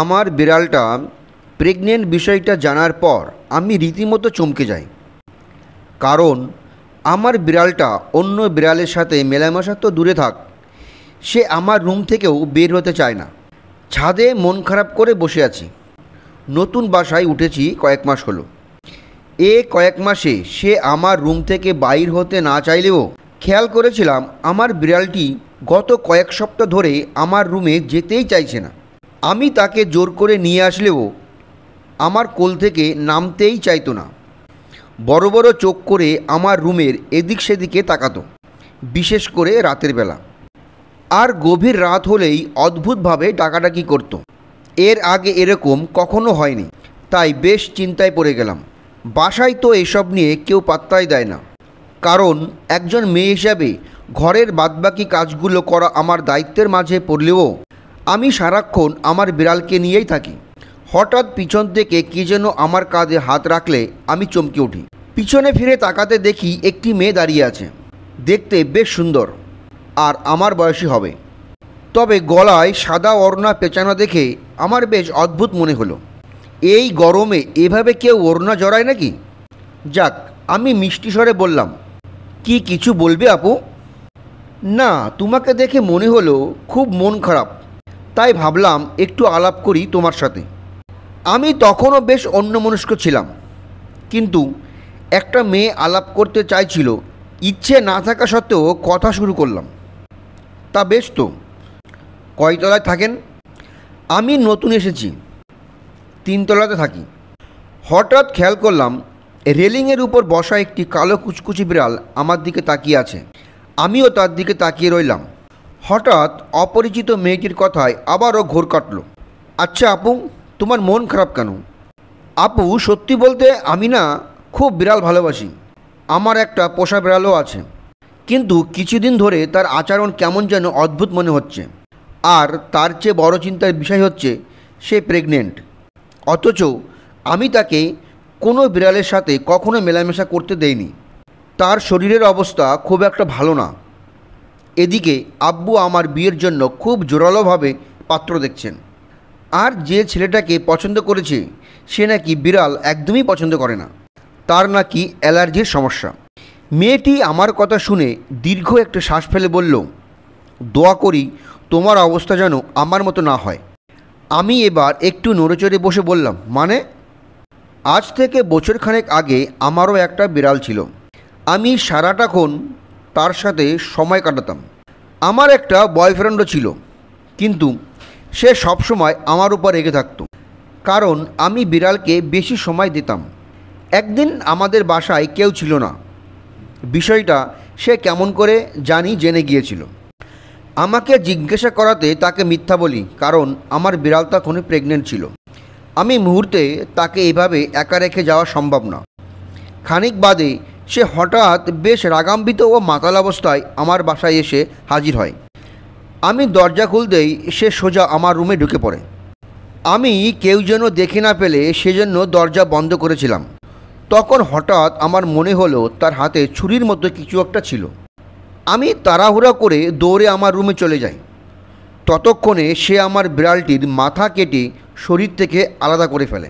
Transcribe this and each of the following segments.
আমার বিড়ালটা প্রেগনেন্ট বিষয়টা জানার পর আমি রীতিমতো চমকে যাই কারণ আমার বিড়ালটা অন্য বিড়ালের সাথে মেলামেশা তো দূরে থাক সে আমার রুম থেকেও বের হতে চায় না ছাদে মন খারাপ করে বসে আছি নতুন বাসায় উঠেছি কয়েক মাস হলো এ কয়েক মাসে সে আমার রুম থেকে বাইর হতে না চাইলেও খেয়াল করেছিলাম আমার বিড়ালটি গত কয়েক সপ্তাহ ধরে আমার রুমে যেতেই চাইছে না আমি তাকে জোর করে নিয়ে আসলেও আমার কোল থেকে নামতেই চাইতো না বড় বড় চোখ করে আমার রুমের এদিক সেদিকে তাকাতো বিশেষ করে রাতের বেলা আর গভীর রাত হলেই অদ্ভুতভাবে ডাকাডাকি করত এর আগে এরকম কখনো হয়নি তাই বেশ চিন্তায় পড়ে গেলাম বাসায় তো এসব নিয়ে কেউ পাত্তাই দেয় না কারণ একজন মেয়ে হিসাবে ঘরের বাদবাকি কাজগুলো করা আমার দায়িত্বের মাঝে পড়লেও আমি সারাক্ষণ আমার বিড়ালকে নিয়েই থাকি হঠাৎ পিছন থেকে কি যেন আমার কাঁধে হাত রাখলে আমি চমকে উঠি পিছনে ফিরে তাকাতে দেখি একটি মেয়ে দাঁড়িয়ে আছে দেখতে বেশ সুন্দর আর আমার বয়সী হবে তবে গলায় সাদা অরনা পেঁচানো দেখে আমার বেশ অদ্ভুত মনে হলো এই গরমে এভাবে কেউ অরনা জড়ায় নাকি যাক আমি মিষ্টি স্বরে বললাম কি কিছু বলবে আপু না তোমাকে দেখে মনে হলো খুব মন খারাপ তাই ভাবলাম একটু আলাপ করি তোমার সাথে আমি তখনও বেশ অন্যমনস্ক ছিলাম কিন্তু একটা মেয়ে আলাপ করতে চাইছিল ইচ্ছে না থাকা সত্ত্বেও কথা শুরু করলাম তা বেশ তো কয়তলায় থাকেন আমি নতুন এসেছি তিনতলাতে থাকি হঠাৎ খেয়াল করলাম রেলিংয়ের উপর বসা একটি কালো কুচকুচি বিড়াল আমার দিকে তাকিয়ে আছে আমিও তার দিকে তাকিয়ে রইলাম হঠাৎ অপরিচিত মেয়েটির কথায় আবারও ঘোর কাটল আচ্ছা আপু তোমার মন খারাপ কেন আপু সত্যি বলতে আমি না খুব বিড়াল ভালোবাসি আমার একটা পোষা বিড়ালও আছে কিন্তু কিছুদিন ধরে তার আচরণ কেমন যেন অদ্ভুত মনে হচ্ছে আর তার চেয়ে বড় চিন্তার বিষয় হচ্ছে সে প্রেগনেন্ট অথচ আমি তাকে কোনো বিড়ালের সাথে কখনো মেলামেশা করতে দেইনি তার শরীরের অবস্থা খুব একটা ভালো না এদিকে আব্বু আমার বিয়ের জন্য খুব জোরালোভাবে পাত্র দেখছেন আর যে ছেলেটাকে পছন্দ করেছে সে নাকি বিড়াল একদমই পছন্দ করে না তার নাকি অ্যালার্জির সমস্যা মেয়েটি আমার কথা শুনে দীর্ঘ একটা শ্বাস ফেলে বলল দোয়া করি তোমার অবস্থা যেন আমার মতো না হয় আমি এবার একটু নড়েচড়ে বসে বললাম মানে আজ থেকে বছরখানেক আগে আমারও একটা বিড়াল ছিল আমি সারাটাক্ষণ তার সাথে সময় কাটাতাম আমার একটা বয়ফ্রেন্ডও ছিল কিন্তু সে সবসময় আমার উপর রেগে থাকতো কারণ আমি বিড়ালকে বেশি সময় দিতাম একদিন আমাদের বাসায় কেউ ছিল না বিষয়টা সে কেমন করে জানি জেনে গিয়েছিল আমাকে জিজ্ঞাসা করাতে তাকে মিথ্যা বলি কারণ আমার বিড়াল তখন প্রেগনেন্ট ছিল আমি মুহূর্তে তাকে এভাবে একা রেখে যাওয়া সম্ভব না খানিক বাদে সে হঠাৎ বেশ রাগাম্বিত ও মাতাল অবস্থায় আমার বাসায় এসে হাজির হয় আমি দরজা খুলতেই সে সোজা আমার রুমে ঢুকে পড়ে আমি কেউ যেন দেখে না পেলে সেজন্য দরজা বন্ধ করেছিলাম তখন হঠাৎ আমার মনে হলো তার হাতে ছুরির মতো কিছু একটা ছিল আমি তাড়াহুড়া করে দৌড়ে আমার রুমে চলে যাই ততক্ষণে সে আমার বিড়ালটির মাথা কেটে শরীর থেকে আলাদা করে ফেলে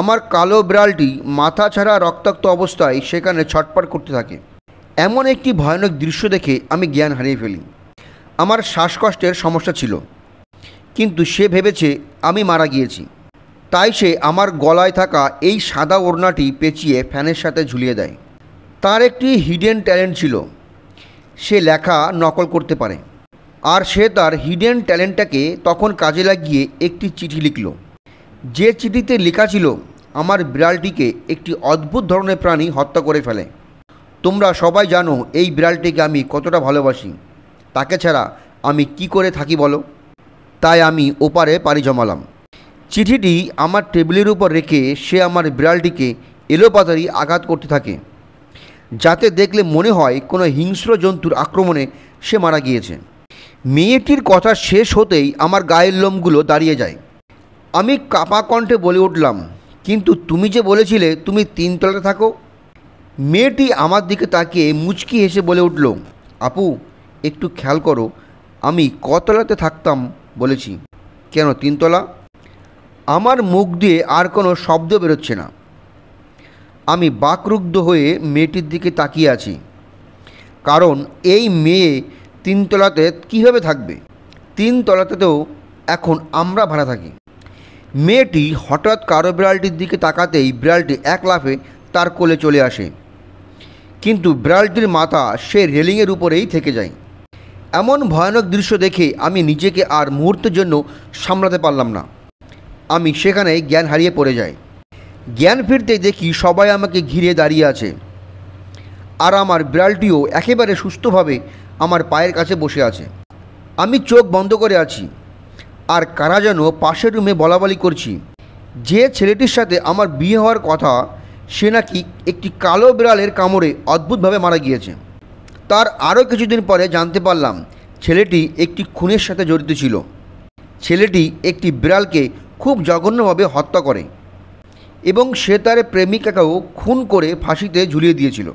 আমার কালো বিড়ালটি মাথা ছাড়া রক্তাক্ত অবস্থায় সেখানে ছটপট করতে থাকে এমন একটি ভয়ানক দৃশ্য দেখে আমি জ্ঞান হারিয়ে ফেলি আমার শ্বাসকষ্টের সমস্যা ছিল কিন্তু সে ভেবেছে আমি মারা গিয়েছি তাই সে আমার গলায় থাকা এই সাদা ওড়নাটি পেঁচিয়ে ফ্যানের সাথে ঝুলিয়ে দেয় তার একটি হিডেন ট্যালেন্ট ছিল সে লেখা নকল করতে পারে আর সে তার হিডেন ট্যালেন্টটাকে তখন কাজে লাগিয়ে একটি চিঠি লিখল যে চিঠিতে লেখা ছিল আমার বিড়ালটিকে একটি অদ্ভুত ধরনের প্রাণী হত্যা করে ফেলে তোমরা সবাই জানো এই বিড়ালটিকে আমি কতটা ভালোবাসি তাকে ছাড়া আমি কি করে থাকি বলো তাই আমি ওপারে পাড়ি জমালাম চিঠিটি আমার টেবিলের উপর রেখে সে আমার বিড়ালটিকে এলোপাতারি আঘাত করতে থাকে যাতে দেখলে মনে হয় কোনো হিংস্র জন্তুর আক্রমণে সে মারা গিয়েছে মেয়েটির কথা শেষ হতেই আমার গায়ের লোমগুলো দাঁড়িয়ে যায় আমি কাপা কণ্ঠে বলে উঠলাম কিন্তু তুমি যে বলেছিলে তুমি তিনতলাতে থাকো মেয়েটি আমার দিকে তাকিয়ে মুচকি হেসে বলে উঠল আপু একটু খেয়াল করো আমি কতলাতে থাকতাম বলেছি কেন তিনতলা আমার মুখ দিয়ে আর কোনো শব্দ বেরোচ্ছে না আমি বাকরুগ্ধ হয়ে মেয়েটির দিকে তাকিয়ে আছি কারণ এই মেয়ে তিনতলাতে কীভাবে থাকবে তিনতলাতেও এখন আমরা ভাড়া থাকি মেয়েটি হঠাৎ কারো বিড়ালটির দিকে তাকাতেই বিড়ালটি এক লাফে তার কোলে চলে আসে কিন্তু বিড়ালটির মাথা সে রেলিংয়ের উপরেই থেকে যায় এমন ভয়ানক দৃশ্য দেখে আমি নিজেকে আর মুহূর্তের জন্য সামলাতে পারলাম না আমি সেখানে জ্ঞান হারিয়ে পড়ে যাই জ্ঞান ফিরতে দেখি সবাই আমাকে ঘিরে দাঁড়িয়ে আছে আর আমার বিড়ালটিও একেবারে সুস্থভাবে আমার পায়ের কাছে বসে আছে আমি চোখ বন্ধ করে আছি আর কারা যেন পাশের রুমে বলাবলি করছি যে ছেলেটির সাথে আমার বিয়ে হওয়ার কথা সে নাকি একটি কালো বিড়ালের কামড়ে অদ্ভুতভাবে মারা গিয়েছে তার আরও কিছুদিন পরে জানতে পারলাম ছেলেটি একটি খুনের সাথে জড়িত ছিল ছেলেটি একটি বিড়ালকে খুব জঘন্যভাবে হত্যা করে এবং সে তার প্রেমিকাকেও খুন করে ফাঁসিতে ঝুলিয়ে দিয়েছিল